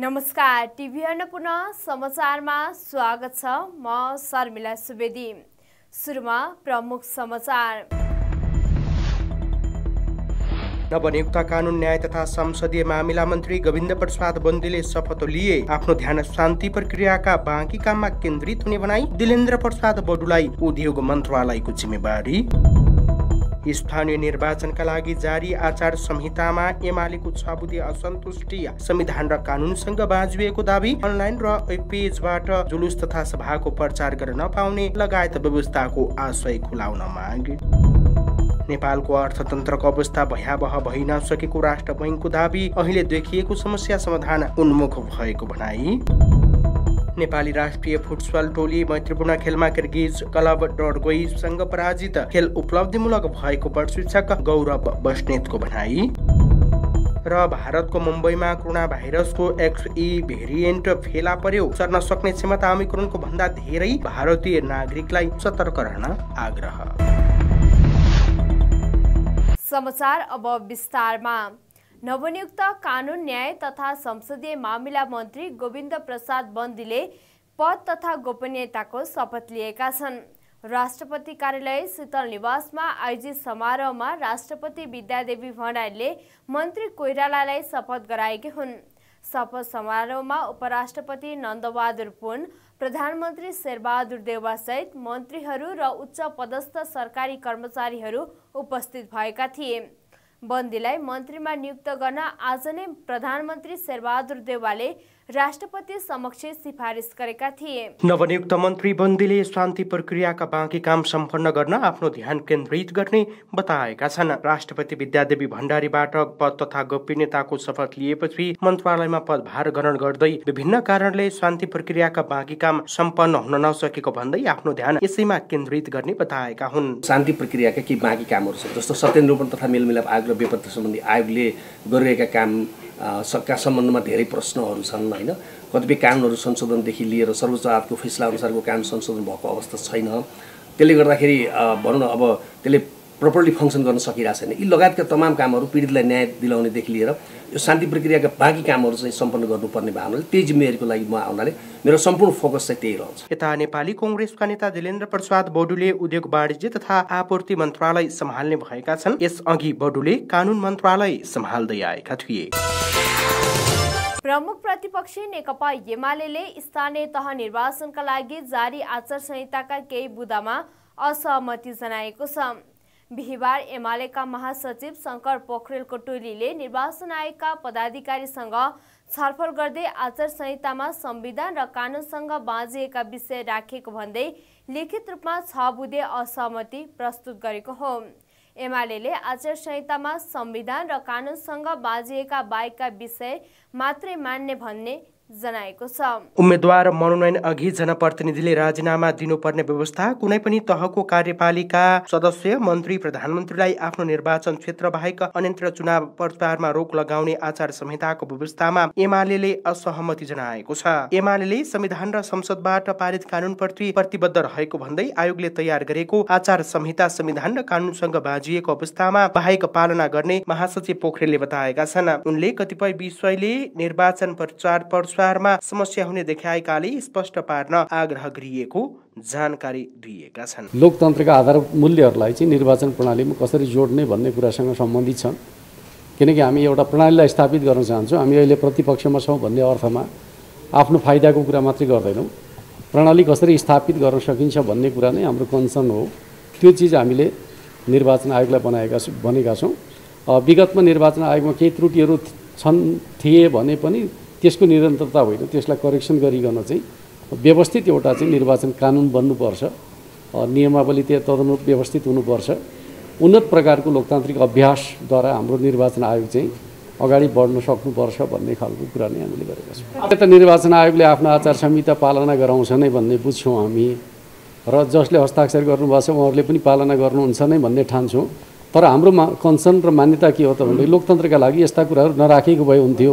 नमस्कार टिभी अन्नपूर्ण समाचारमा स्वागत छ म शर्मिला सुवेदी सुरुमा प्रमुख समाचार नवनियुक्त कानुन न्याय तथा संसदीय मामिला मन्त्री गोविन्द प्रसाद बन्दीले शपथ लिए आफ्नो ध्यान शान्ति प्रक्रियाका बाँकी काममा केन्द्रित हुने भनाई दिलेन्द्र प्रसाद बडुलाई उद्योग मन्त्रालयको जिम्मेवारी स्थानीय निर्वाचनका लागि जारी आचार संहितामा एमालेको छ छबुदी असन्तुष्टि संविधान र कानुनसँग बाँझिएको दावी अनलाइन र पेजबाट जुलुस तथा सभाको प्रचार गर्न नपाउने लगायत व्यवस्थाको आशय खुलाउन माग नेपालको अर्थतन्त्रको अवस्था भयावह भइ नसकेको राष्ट्र बैङ्कको दावी अहिले देखिएको समस्या समाधान उन्मुख भएको भनाई नेपाली राष्ट्रिय फुटबल टोली मैत्रीपूर्ण खेलमा किर्गिज क्लब डरगोईसँग पराजित खेल उपलब्धिमूलक भएको प्रशिक्षक गौरव बस्नेतको भनाई र भारतको मुम्बईमा कोरोना भाइरसको एक्सई e भेरिएन्ट फेला पर्यो चर्न सक्ने क्षमता अमिक्रोनको भन्दा धेरै भारतीय नागरिकलाई सतर्क रहन आग्रह समाचार अब विस्तारमा नवनियुक्त कानुन न्याय तथा संसदीय मामिला मन्त्री गोविन्द प्रसाद बन्दीले पद तथा गोपनीयताको शपथ लिएका छन् राष्ट्रपति कार्यालय शीतल निवासमा आयोजित समारोहमा राष्ट्रपति विद्यादेवी भण्डारीले मन्त्री कोइरालालाई शपथ गराएकी हुन् शपथ समारोहमा उपराष्ट्रपति नन्दबहादुर पुन प्रधानमन्त्री शेरबहादुर देवासहित मन्त्रीहरू र उच्च पदस्थ सरकारी कर्मचारीहरू उपस्थित भएका थिए बन्दीलाई मन्त्रीमा नियुक्त गर्न आज नै प्रधानमन्त्री शेरबहादुर देवालले राष्ट्रपति समक्ष सिफारिस गरेका थिए नवनियुक्त मन्त्री बन्दीले शान्ति प्रक्रियाका बाँकी काम सम्पन्न गर्न आफ्नो ध्यान केन्द्रित गर्ने बताएका छन् राष्ट्रपति विद्यादेवी भण्डारीबाट पद तथा गोपनीयताको शपथ लिएपछि मन्त्रालयमा पदभार ग्रहण गर्दै विभिन्न कारणले शान्ति प्रक्रियाका बाँकी काम सम्पन्न हुन नसकेको भन्दै आफ्नो ध्यान यसैमा केन्द्रित गर्ने बताएका हुन् शान्ति प्रक्रियाका केही बाँकी कामहरू छन् जस्तो सत्यनिरूपण तथा मेलमिलाप आयोग र सम्बन्धी आयोगले गरिरहेका काम का सम्बन्धमा धेरै प्रश्नहरू छन् होइन कतिपय कानुनहरू संशोधनदेखि लिएर सर्वोच्च अदालतको फैसला अनुसारको कानुन संशोधन भएको अवस्था छैन त्यसले गर्दाखेरि भनौँ न अब त्यसले प्रपरली फङ्सन गर्न सकिरहेको छैन यी लगायतका तमाम कामहरू पीडितलाई न्याय दिलाउनेदेखि लिएर यो शान्ति प्रक्रियाका बाँकी कामहरू चाहिँ सम्पन्न गर्नुपर्ने भावनाले त्यही जिम्मेवारीको लागि म आउनाले मेरो सम्पूर्ण फोकस चाहिँ त्यही रहन्छ यता नेपाली कङ्ग्रेसका नेता दिलेन्द्र प्रसाद बडुले उद्योग वाणिज्य तथा आपूर्ति मन्त्रालय सम्हाल्ने भएका छन् यसअघि बडुले कानुन मन्त्रालय सम्हाल्दै आएका थिए प्रमुख प्रतिपक्षी नेकपा एमाले स्थानीय तह निर्वाचनका लागि जारी आचार संहिताका केही बुदामा असहमति जनाएको छ बिहिबार एमालेका महासचिव शङ्कर पोखरेलको टोलीले निर्वाचन आयोगका पदाधिकारीसँग छलफल गर्दै आचार संहितामा संविधान र कानुनसँग बाँझिएका विषय राखेको भन्दै लिखित रूपमा छ बुधे असहमति प्रस्तुत गरेको हो एमाले आचार संहितामा संविधान र कानुनसँग बाजिएका बाहेकका विषय मात्रै मान्ने भन्ने जनाएको छ उम्मेद्वार मनोनयन अघि जनप्रतिनिधिले राजीनामा दिनुपर्ने व्यवस्था कुनै पनि तहको कार्यपालिका सदस्य मन्त्री प्रधानमन्त्रीलाई आफ्नो निर्वाचन क्षेत्र बाहेक अन्यन्त्र चुनाव प्रचारमा रोक लगाउने आचार संहिताको व्यवस्थामा एमाले असहमति जनाएको छ एमाले संविधान र संसदबाट पारित कानूनप्रति प्रतिबद्ध रहेको भन्दै आयोगले तयार गरेको आचार संहिता संविधान र कानूनसँग बाजिएको अवस्थामा बाहेक पालना गर्ने महासचिव पोखरेलले बताएका छन् उनले कतिपय विषयले निर्वाचन प्रचार पर्छ अनुसारमा समस्या हुने देखाएकाले स्पष्ट पार्न आग्रह गरिएको जानकारी दिएका छन् लोकतन्त्रका आधार मूल्यहरूलाई चाहिँ निर्वाचन प्रणालीमा कसरी जोड्ने भन्ने कुरासँग सम्बन्धित छन् किनकि हामी एउटा प्रणालीलाई स्थापित गर्न चाहन्छौँ हामी अहिले प्रतिपक्षमा छौँ भन्ने अर्थमा आफ्नो फाइदाको कुरा मात्रै गर्दैनौँ प्रणाली कसरी स्थापित गर्न सकिन्छ भन्ने कुरा नै हाम्रो कन्सर्न हो त्यो चिज हामीले निर्वाचन आयोगलाई बनाएका भनेका छौँ विगतमा निर्वाचन आयोगमा केही त्रुटिहरू छन् थिए भने पनि त्यसको निरन्तरता होइन त्यसलाई करेक्सन गरिकन चाहिँ व्यवस्थित एउटा चाहिँ निर्वाचन कानुन बन्नुपर्छ नियमावली त्यहाँ तदनुरूप व्यवस्थित हुनुपर्छ उन्नत प्रकारको लोकतान्त्रिक अभ्यासद्वारा हाम्रो निर्वाचन आयोग चाहिँ अगाडि बढ्न सक्नुपर्छ भन्ने खालको कुरा नै हामीले गरेका छौँ त निर्वाचन आयोगले आफ्नो आचार संहिता पालना गराउँछ नै भन्ने बुझ्छौँ हामी र जसले हस्ताक्षर गर्नुभएको छ उहाँहरूले पनि पालना गर्नुहुन्छ नै भन्ने ठान्छौँ तर हाम्रो मा कन्सर्न र मान्यता के हो त भने लोकतन्त्रका लागि यस्ता कुराहरू नराखेको भए हुन्थ्यो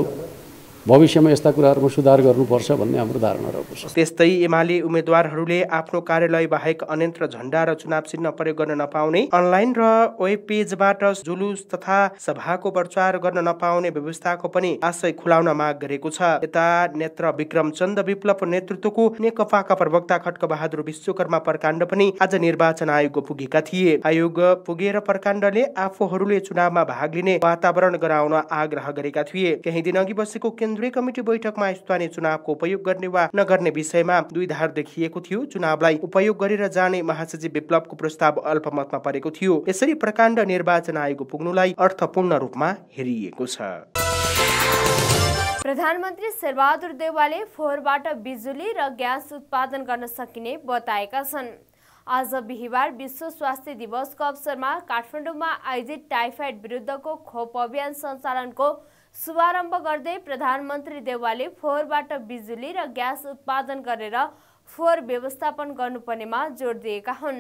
भविष्यमा यस्ता कुराहरूमा सुधार गर्नुपर्छ भन्ने हाम्रो धारणा रहेको छ त्यस्तै एमाले उम्मेद्वारहरूले आफ्नो कार्यालय बाहेक अन्यन्त्र झण्डा र चुनाव चिन्ह प्रयोग गर्न नपाउने अनलाइन र वेब पेजबाट जुलुस तथा सभाको प्रचार गर्न नपाउने व्यवस्थाको पनि आशय खुलाउन माग गरेको छ यता नेत्र विक्रम चन्द विप्लव नेतृत्वको नेकपाका प्रवक्ता खड्क बहादुर विश्वकर्मा प्रकाण्ड पनि आज निर्वाचन आयोग पुगेका थिए आयोग पुगेर प्रकाण्डले आफूहरूले चुनावमा भाग लिने वातावरण गराउन आग्रह गरेका थिए केही दिन अघि बसेको केन्द्रीय कमिटी बैठकमा स्थानीय चुनावको उपयोग गर्ने वा नगर्ने विषयमा दुई धार देखिएको थियो चुनावलाई उपयोग गरेर जाने महासचिव विप्लवको प्रस्ताव अल्पमतमा परेको थियो यसरी प्रकाण्ड निर्वाचन आयोग पुग्नुलाई अर्थपूर्ण रूपमा हेरिएको छ प्रधानमन्त्री शेरबहादुर देवालले फोहोरबाट बिजुली र ग्यास उत्पादन गर्न सकिने बताएका छन् आज बिहिबार विश्व स्वास्थ्य दिवसको अवसरमा काठमाडौँमा आयोजित टाइफाइड विरुद्धको खोप अभियान सञ्चालनको शुभारम्भ गर्दै प्रधानमन्त्री देवालले फोहोरबाट बिजुली र ग्यास उत्पादन गरेर फोहोर व्यवस्थापन गर्नुपर्नेमा जोड दिएका हुन्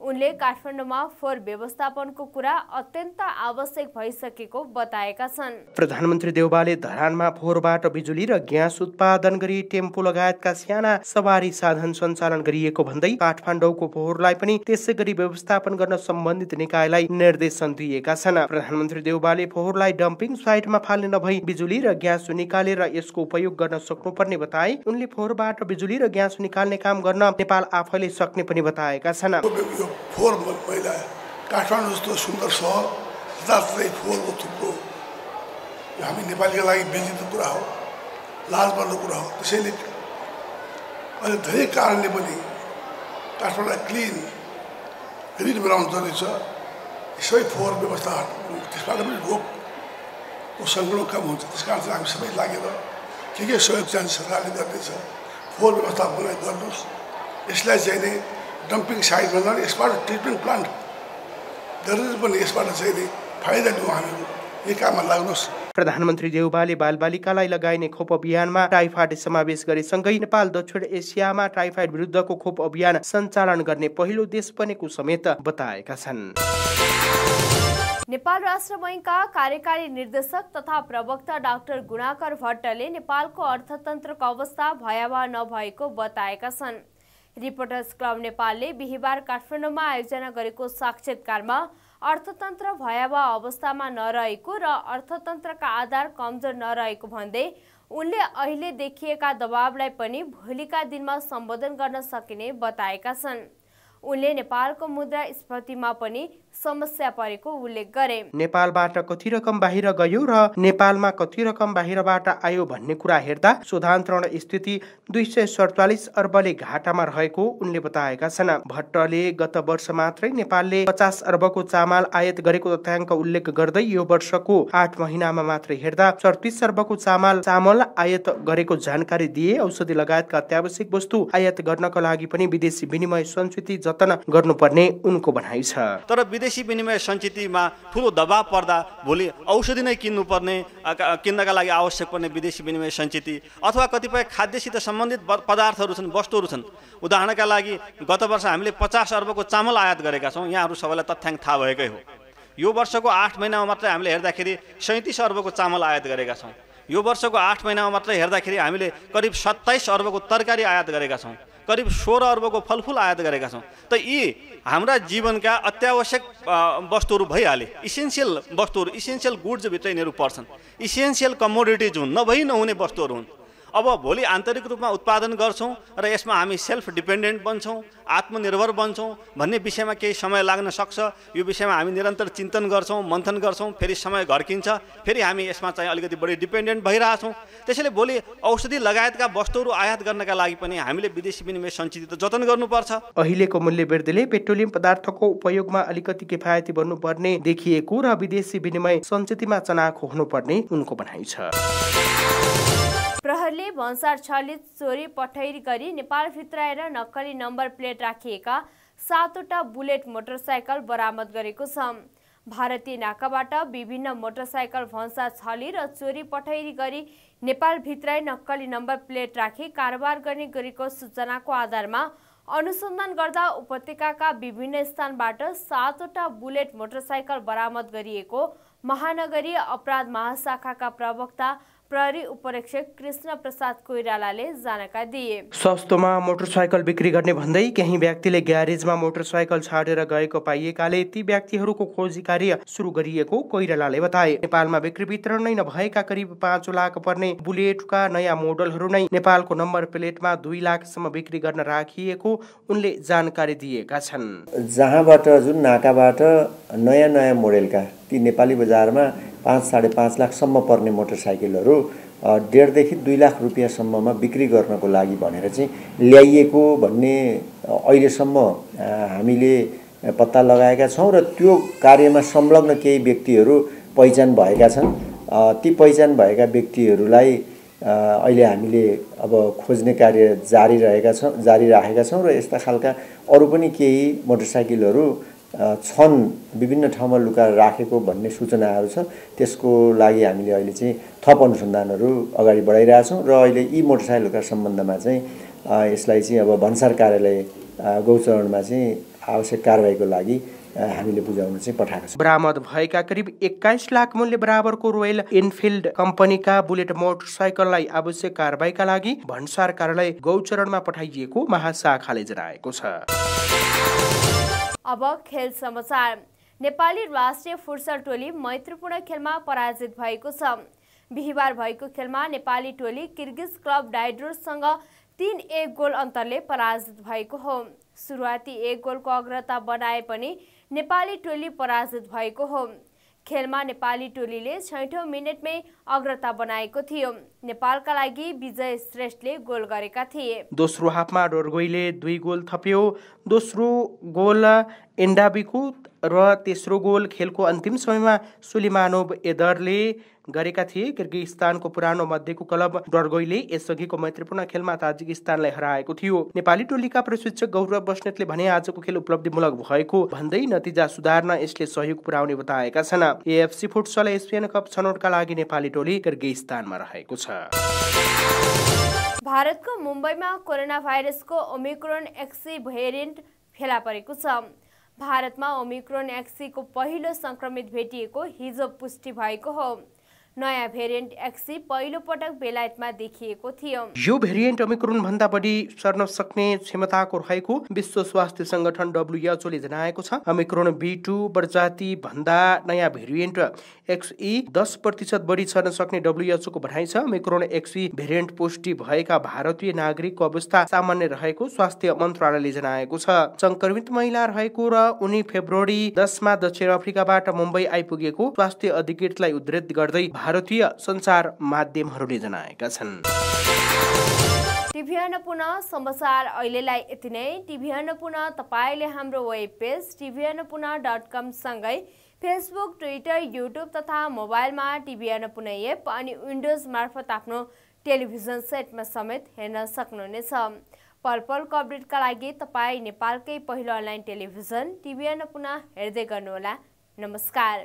उनले काठमाडौँमा फोहोर व्यवस्थापनको कुरा अत्यन्त आवश्यक भइसकेको बताएका छन् प्रधानमन्त्री देउबाले धरानमा फोहोरबाट बिजुली र ग्यास उत्पादन गरी टेम्पो लगायतका साना सवारी साधन सञ्चालन गरिएको भन्दै काठमाडौँको फोहोरलाई पनि त्यसै गरी व्यवस्थापन गर्न सम्बन्धित निकायलाई निर्देशन दिएका छन् प्रधानमन्त्री देउबाले फोहोरलाई डम्पिङ साइटमा फाल्ने नभई बिजुली र ग्यास निकालेर यसको उपयोग गर्न सक्नुपर्ने बताए उनले फोहोरबाट बिजुली र ग्यास निकाल्ने काम गर्न नेपाल आफैले सक्ने पनि बताएका छन् फोहोर मैला काठमाडौँ जस्तो सुन्दर सहर जताततै फोहोरको थुप्रो यो हामी नेपालीका लागि बेजिदो कुरा हो लाजपर्दो कुरा हो त्यसैले अहिले धेरै कारणले पनि काठमाडौँलाई क्लिन ग्रिन बनाउनु जरुरी छ सबै फोहोर व्यवस्था त्यसबाट पनि रोगको सङ्कलन कम हुन्छ त्यस कारण चाहिँ हामी सबै लागेर के के सहयोग चाहिँ सरकारले गर्दैछ फोहोर व्यवस्थापनलाई गर्नुहोस् यसलाई चाहिँ नै डम्पिङ साइट भन्दा यसबाट ट्रिटमेन्ट प्लान्ट जरुरी पनि यसबाट चाहिँ नि फाइदा लिउँ हामीहरू यही काममा लाग्नुहोस् प्रधानमन्त्री देउबाले बालबालिकालाई लगाइने खोप अभियानमा टाइफाइड समावेश गरेसँगै नेपाल दक्षिण एसियामा टाइफाइड विरुद्धको खोप अभियान सञ्चालन गर्ने पहिलो देश बनेको समेत बताएका छन् नेपाल राष्ट्र बैङ्कका कार्यकारी निर्देशक तथा प्रवक्ता डाक्टर गुणाकर भट्टले नेपालको अर्थतन्त्रको अवस्था भयावह नभएको बताएका छन् रिपोर्टर्स क्लब नेपालले बिहिबार काठमाडौँमा आयोजना गरेको साक्षात्कारमा अर्थतन्त्र भयावह अवस्थामा नरहेको र अर्थतन्त्रका आधार कमजोर नरहेको भन्दै उनले अहिले देखिएका दबावलाई पनि भोलिका दिनमा सम्बोधन गर्न सकिने बताएका छन् उनले नेपालको मुद्रा मुद्रास्फीतिमा पनि समस्या परेको उल्लेख गरे नेपालबाट कति रकम बाहिर गयो र नेपालमा कति रकम बाहिरबाट आयो भन्ने कुरा हेर्दा शोधान्तरण स्थिति दुई सय सडचालिस अर्बले घाटामा रहेको उनले बताएका छन् भट्टले गत वर्ष मात्रै नेपालले पचास अर्बको चामल आयात गरेको तथ्याङ्क उल्लेख गर्दै यो वर्षको आठ महिनामा मात्रै हेर्दा सडतिस अर्बको चामल चामल आयात गरेको जानकारी दिए औषधि लगायतका अत्यावश्यक वस्तु आयात गर्नका लागि पनि विदेशी विनिमय संस्कृति जतन गर्नुपर्ने उनको भनाइ छ तर विदेशी विनिमय सञ्चितमा ठुलो दबाव पर्दा भोलि औषधि नै किन्नुपर्ने किन्नका लागि आवश्यक पर्ने विदेशी विनिमय सञ्चित अथवा कतिपय खाद्यसित सम्बन्धित पदार्थहरू छन् वस्तुहरू छन् उदाहरणका लागि गत वर्ष हामीले पचास अर्बको चामल आयात गरेका छौँ यहाँहरू सबैलाई तथ्याङ्क थाहा भएकै हो यो वर्षको आठ महिनामा मात्रै हामीले हेर्दाखेरि सैँतिस अर्बको चामल आयात गरेका छौँ यो वर्षको आठ महिनामा मात्रै हेर्दाखेरि हामीले करिब सत्ताइस अर्बको तरकारी आयात गरेका छौँ करिब सोह्र अर्बको फलफुल आयात गरेका छौँ त यी हाम्रा जीवनका अत्यावश्यक वस्तुहरू भइहाले इसेन्सियल वस्तुहरू इसेन्सियल गुड्सभित्र यिनीहरू पर्छन् इसेन्सियल कमोडिटिज हुन् नभई नहुने वस्तुहरू हुन् अब भोलि आन्तरिक रूपमा उत्पादन गर्छौँ र यसमा हामी सेल्फ डिपेन्डेन्ट बन्छौँ आत्मनिर्भर बन्छौँ भन्ने विषयमा केही समय लाग्न सक्छ यो विषयमा हामी निरन्तर चिन्तन गर्छौँ मन्थन गर्छौँ फेरि समय घर्किन्छ फेरि हामी यसमा चाहिँ अलिकति बढी डिपेन्डेन्ट भइरहेछौँ त्यसैले भोलि औषधि लगायतका वस्तुहरू आयात गर्नका लागि पनि हामीले विदेशी विनिमय सञ्चित जतन गर्नुपर्छ अहिलेको मूल्य वृद्धिले पेट्रोलियम पदार्थको उपयोगमा अलिकति किफायती बन्नुपर्ने देखिएको र विदेशी विनिमय सञ्चितमा चनाखो हुनुपर्ने उनको भनाइ छ प्रहरले भन्सार छलित चोरी पठाइ गरी नेपाल भित्राएर नक्कली नम्बर प्लेट राखिएका सातवटा बुलेट मोटरसाइकल बरामद गरेको छ भारतीय नाकाबाट विभिन्न मोटरसाइकल भन्सा छली र चोरी पठैरी गरी नेपाल नक्कली नम्बर प्लेट राखी कारोबार गर्ने गरेको सूचनाको आधारमा अनुसन्धान गर्दा उपत्यकाका विभिन्न स्थानबाट सातवटा बुलेट मोटरसाइकल बरामद गरिएको महानगरीय अपराध महाशाखाका प्रवक्ता प्रहरी उपरीक्षक कृष्ण प्रसाद कोइरालाले जानकारी दिए सस्तोमा मोटरसाइकल बिक्री गर्ने भन्दै केही व्यक्तिले ग्यारेजमा मोटरसाइकल छाडेर गएको पाइएकाले ती व्यक्तिहरूको खोजी कार्य सुरु गरिएको कोइरालाले बताए नेपालमा बिक्री वितरण नै नभएका करिब पाँच लाख पर्ने बुलेटका नयाँ मोडलहरू नै नेपालको नम्बर प्लेटमा दुई लाखसम्म बिक्री गर्न राखिएको उनले जानकारी दिएका छन् जहाँबाट जुन नाकाबाट नयाँ नयाँ मोडेलका ती नेपाली बजारमा पाँच साढे पाँच लाखसम्म पर्ने मोटरसाइकलहरू डेढदेखि दुई लाख रुपियाँसम्ममा बिक्री गर्नको लागि भनेर चाहिँ ल्याइएको भन्ने अहिलेसम्म हामीले पत्ता लगाएका छौँ र त्यो कार्यमा संलग्न केही व्यक्तिहरू पहिचान भएका छन् ती पहिचान भएका व्यक्तिहरूलाई अहिले हामीले अब खोज्ने कार्य जारी रहेका छौँ जारी राखेका छौँ र यस्ता खालका अरू पनि केही मोटरसाइकलहरू छन् विभिन्न ठाउँमा लुकाएर राखेको भन्ने सूचनाहरू छ त्यसको लागि हामीले अहिले चाहिँ थप अनुसन्धानहरू अगाडि बढाइरहेछौँ र अहिले यी मोटरसाइकलका सम्बन्धमा चाहिँ यसलाई चाहिँ अब भन्सार कार्यालय गौचरणमा चाहिँ आवश्यक कारवाहीको लागि हामीले बुझाउन चाहिँ पठाएको छ बरामद भएका करिब एक्काइस लाख मूल्य बराबरको रोयल इनफिल्ड कम्पनीका बुलेट मोटरसाइकललाई आवश्यक कारवाहीका लागि भन्सार कार्यालय गौचरणमा पठाइएको महाशाखाले जनाएको छ अब खेल समाचार नेपाली राष्ट्रिय फुटसल टोली मैत्रीपूर्ण खेलमा पराजित भएको छ बिहिबार भएको खेलमा नेपाली टोली किर्गिज क्लब डाइड्रोससँग तिन एक गोल अन्तरले पराजित भएको हो सुरुवाती एक गोलको अग्रता बनाए पनि नेपाली टोली पराजित भएको हो खेलमा नेपाली टोलीले छैठौँ मिनटमै अग्रता बनाएको थियो नेपालका लागि विजय श्रेष्ठले गोल गरेका थिए दोस्रो हाफमा डोरगोईले दुई गोल थप्यो दोस्रो गोल इन्डाबीको र तेस्रो गोल खेलको अन्तिम समयमा सुलिमानोभ एदरले गरेका थिए किर्गिस्तानको पुरानो मध्येको क्लब डर्गोईले यसअघिको मैत्रीपूर्ण खेलमा ताजिकिस्तानलाई हराएको थियो नेपाली टोलीका प्रशिक्षक गौरव बस्नेतले भने आजको खेल उपलब्धिमूलक भएको भन्दै नतिजा सुधार्न यसले सहयोग पुर्याउने बताएका छन् एएफसी फुटसल एसियन कप छनौटका लागि नेपाली टोली किर्गिस्तानमा रहेको छ भारतको मुम्बईमा कोरोना भाइरसको ओमिक्रोन एक्सी भेरिएन्ट फेला परेको छ भारतमा ओमिक्रोन एक्सीको पहिलो सङ्क्रमित भेटिएको हिजो पुष्टि भएको हो नयाँ भेरिएन्ट एक्सी पहिलो पटक बेलायतमा देखिएको थियो यो भेरिएन्ट ओमिक्रोन भन्दा बढी सर्न सक्ने क्षमताको रहेको विश्व स्वास्थ्य संगठन डब्लुएचओले जनाएको छ ओमिक्रोन बी टू प्रजाति भन्दा नयाँ भेरिएन्ट एक्सई e दस प्रतिशत बढी सर्न सक्ने डब्लुएचओको भनाइ छ अमिक्रोन एक्सई e भेरिएन्ट पुष्टि भएका भारतीय नागरिकको अवस्था सामान्य रहेको स्वास्थ्य मन्त्रालयले जनाएको छ संक्रमित महिला रहेको र उनी फेब्रुअरी दसमा दक्षिण अफ्रिकाबाट मुम्बई आइपुगेको स्वास्थ्य अधिकृतलाई उद्धित गर्दै भारतीय सञ्चार माध्यमहरूले जनाएका छन् टिभीएन पुनः समाचार अहिलेलाई यति नै टिभीएन पुनः तपाईँले हाम्रो web page TV Punah dot कमसँगै फेसबुक ट्विटर युट्युब तथा मोबाइलमा टिभी पुनः एप अनि विन्डोज मार्फत आफ्नो टेलिभिजन सेटमा समेत हेर्न सक्नुहुनेछ पल पलको अपडेटका लागि तपाईँ नेपालकै पहिलो अनलाइन टेलिभिजन टिभीएन पुनः हेर्दै गर्नुहोला नमस्कार